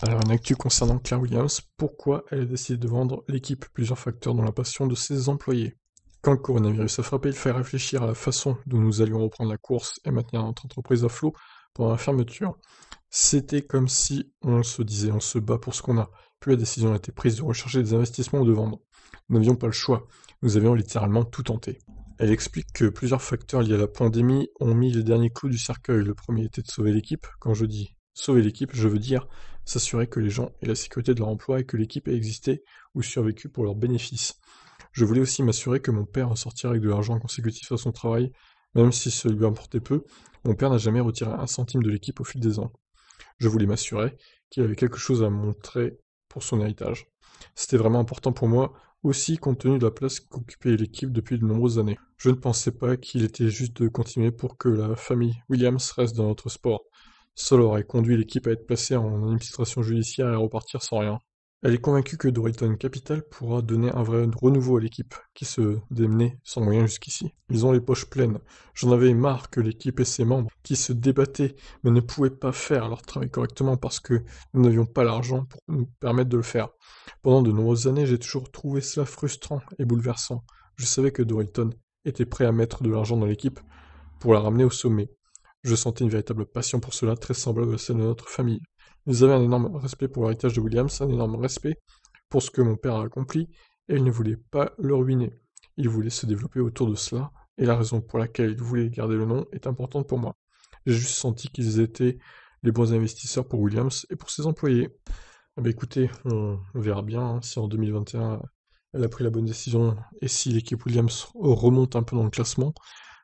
Alors euh, une actu concernant Claire Williams, pourquoi elle a décidé de vendre l'équipe Plusieurs facteurs dont la passion de ses employés. Quand le coronavirus a frappé, il fallait réfléchir à la façon dont nous allions reprendre la course et maintenir notre entreprise à flot pendant la fermeture. C'était comme si on se disait on se bat pour ce qu'on a. Puis la décision a été prise de rechercher des investissements ou de vendre. Nous n'avions pas le choix. Nous avions littéralement tout tenté. Elle explique que plusieurs facteurs liés à la pandémie ont mis les derniers clous du cercueil. Le premier était de sauver l'équipe. Quand je dis Sauver l'équipe, je veux dire s'assurer que les gens aient la sécurité de leur emploi et que l'équipe ait existé ou survécu pour leur bénéfice. Je voulais aussi m'assurer que mon père ressortirait avec de l'argent consécutif à son travail, même si cela lui importait peu, mon père n'a jamais retiré un centime de l'équipe au fil des ans. Je voulais m'assurer qu'il avait quelque chose à montrer pour son héritage. C'était vraiment important pour moi, aussi compte tenu de la place qu'occupait l'équipe depuis de nombreuses années. Je ne pensais pas qu'il était juste de continuer pour que la famille Williams reste dans notre sport. Cela aurait conduit l'équipe à être placée en administration judiciaire et à repartir sans rien. Elle est convaincue que Doriton Capital pourra donner un vrai renouveau à l'équipe, qui se démenait sans moyen jusqu'ici. Ils ont les poches pleines. J'en avais marre que l'équipe et ses membres, qui se débattaient mais ne pouvaient pas faire leur travail correctement parce que nous n'avions pas l'argent pour nous permettre de le faire. Pendant de nombreuses années, j'ai toujours trouvé cela frustrant et bouleversant. Je savais que Doriton était prêt à mettre de l'argent dans l'équipe pour la ramener au sommet. Je sentais une véritable passion pour cela, très semblable à celle de notre famille. Ils avaient un énorme respect pour l'héritage de Williams, un énorme respect pour ce que mon père a accompli, et ils ne voulaient pas le ruiner. Ils voulaient se développer autour de cela, et la raison pour laquelle ils voulaient garder le nom est importante pour moi. J'ai juste senti qu'ils étaient les bons investisseurs pour Williams et pour ses employés. Eh ben, écoutez, on, verra bien si en 2021 elle a pris la bonne décision et si l'équipe Williams remonte un peu dans le classement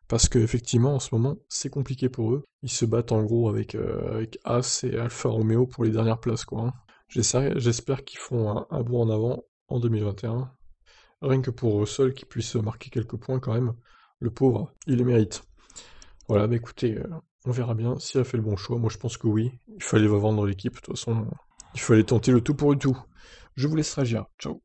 parce qu'effectivement, en ce moment, c'est compliqué pour eux. Ils se battent en gros avec, euh, As et Alfa Romeo pour les dernières places, quoi. Hein. J'espère qu'ils feront un, bout en avant en 2021. Rien que pour eux seuls qui puissent marquer quelques points quand même. Le pauvre, il les mérite. Voilà, mais bah, écoutez, euh, on verra bien si elle fait le bon choix. Moi je pense que oui. Il fallait vendre l'équipe, de toute façon. Il fallait tenter le tout pour le tout. Je vous laisse réagir. Ciao.